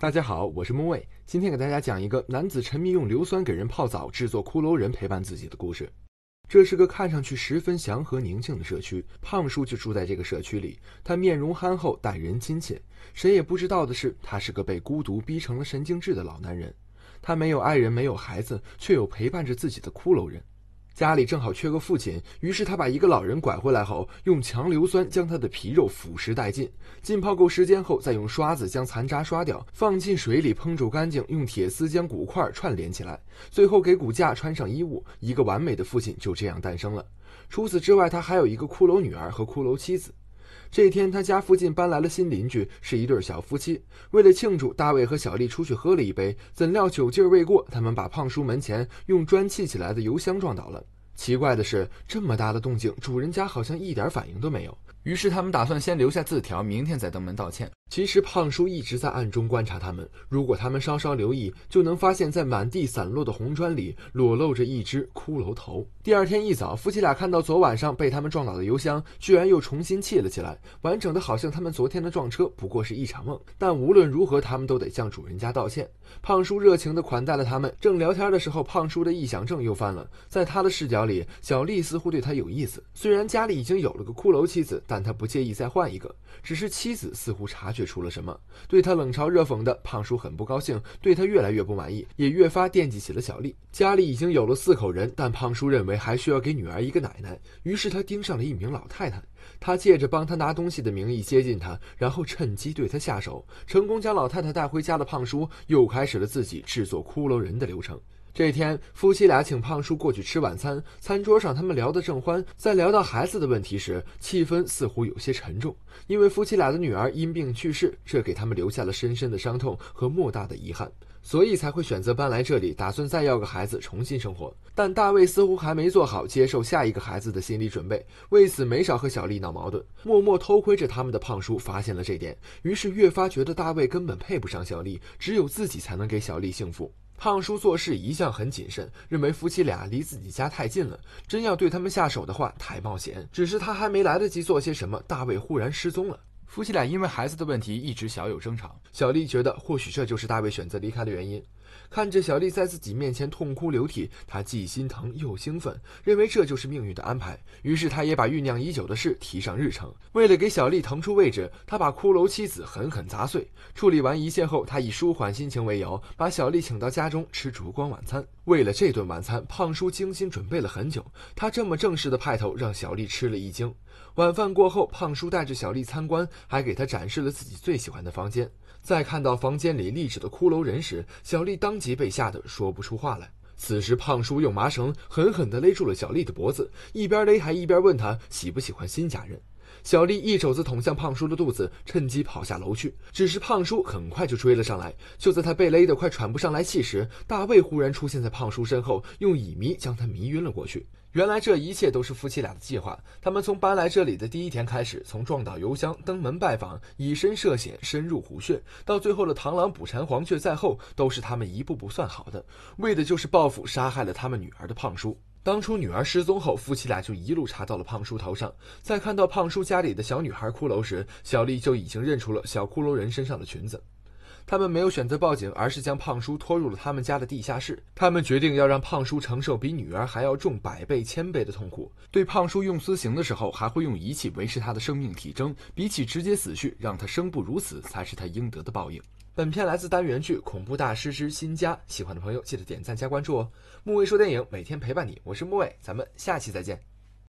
大家好，我是孟卫，今天给大家讲一个男子沉迷用硫酸给人泡澡、制作骷髅人陪伴自己的故事。这是个看上去十分祥和宁静的社区，胖叔就住在这个社区里。他面容憨厚，待人亲切。谁也不知道的是，他是个被孤独逼成了神经质的老男人。他没有爱人，没有孩子，却有陪伴着自己的骷髅人。家里正好缺个父亲，于是他把一个老人拐回来后，用强硫酸将他的皮肉腐蚀殆尽，浸泡够时间后再用刷子将残渣刷掉，放进水里烹煮干净，用铁丝将骨块串联起来，最后给骨架穿上衣物，一个完美的父亲就这样诞生了。除此之外，他还有一个骷髅女儿和骷髅妻子。这天，他家附近搬来了新邻居，是一对小夫妻。为了庆祝，大卫和小丽出去喝了一杯。怎料酒劲儿未过，他们把胖叔门前用砖砌起来的油箱撞倒了。奇怪的是，这么大的动静，主人家好像一点反应都没有。于是他们打算先留下字条，明天再登门道歉。其实胖叔一直在暗中观察他们。如果他们稍稍留意，就能发现，在满地散落的红砖里裸露着一只骷髅头。第二天一早，夫妻俩看到昨晚上被他们撞倒的油箱，居然又重新砌了起来，完整的好像他们昨天的撞车不过是一场梦。但无论如何，他们都得向主人家道歉。胖叔热情地款待了他们。正聊天的时候，胖叔的臆想症又犯了。在他的视角里，小丽似乎对他有意思。虽然家里已经有了个骷髅妻子，但他不介意再换一个。只是妻子似乎察觉。却出了什么？对他冷嘲热讽的胖叔很不高兴，对他越来越不满意，也越发惦记起了小丽。家里已经有了四口人，但胖叔认为还需要给女儿一个奶奶，于是他盯上了一名老太太。他借着帮他拿东西的名义接近她，然后趁机对她下手，成功将老太太带回家的胖叔又开始了自己制作骷髅人的流程。这天，夫妻俩请胖叔过去吃晚餐。餐桌上，他们聊得正欢，在聊到孩子的问题时，气氛似乎有些沉重。因为夫妻俩的女儿因病去世，这给他们留下了深深的伤痛和莫大的遗憾，所以才会选择搬来这里，打算再要个孩子，重新生活。但大卫似乎还没做好接受下一个孩子的心理准备，为此没少和小丽闹矛盾。默默偷窥着他们的胖叔发现了这点，于是越发觉得大卫根本配不上小丽，只有自己才能给小丽幸福。胖叔做事一向很谨慎，认为夫妻俩离自己家太近了，真要对他们下手的话太冒险。只是他还没来得及做些什么，大卫忽然失踪了。夫妻俩因为孩子的问题一直小有争吵，小丽觉得或许这就是大卫选择离开的原因。看着小丽在自己面前痛哭流涕，他既心疼又兴奋，认为这就是命运的安排。于是，他也把酝酿已久的事提上日程。为了给小丽腾出位置，他把骷髅妻子狠狠砸碎。处理完一切后，他以舒缓心情为由，把小丽请到家中吃烛光晚餐。为了这顿晚餐，胖叔精心准备了很久。他这么正式的派头让小丽吃了一惊。晚饭过后，胖叔带着小丽参观，还给她展示了自己最喜欢的房间。在看到房间里立着的骷髅人时，小丽。当即被吓得说不出话来。此时，胖叔用麻绳狠狠地勒住了小丽的脖子，一边勒还一边问她喜不喜欢新家人。小丽一肘子捅向胖叔的肚子，趁机跑下楼去。只是胖叔很快就追了上来。就在他被勒得快喘不上来气时，大卫忽然出现在胖叔身后，用乙醚将他迷晕了过去。原来这一切都是夫妻俩的计划。他们从搬来这里的第一天开始，从撞倒油箱、登门拜访、以身涉险、深入虎穴，到最后的螳螂捕蝉、黄雀在后，都是他们一步步算好的，为的就是报复杀害了他们女儿的胖叔。当初女儿失踪后，夫妻俩就一路查到了胖叔头上。在看到胖叔家里的小女孩骷髅时，小丽就已经认出了小骷髅人身上的裙子。他们没有选择报警，而是将胖叔拖入了他们家的地下室。他们决定要让胖叔承受比女儿还要重百倍、千倍的痛苦。对胖叔用私刑的时候，还会用仪器维持他的生命体征。比起直接死去，让他生不如死才是他应得的报应。本片来自单元剧《恐怖大师之新家》，喜欢的朋友记得点赞加关注哦。木卫说电影每天陪伴你，我是木卫，咱们下期再见。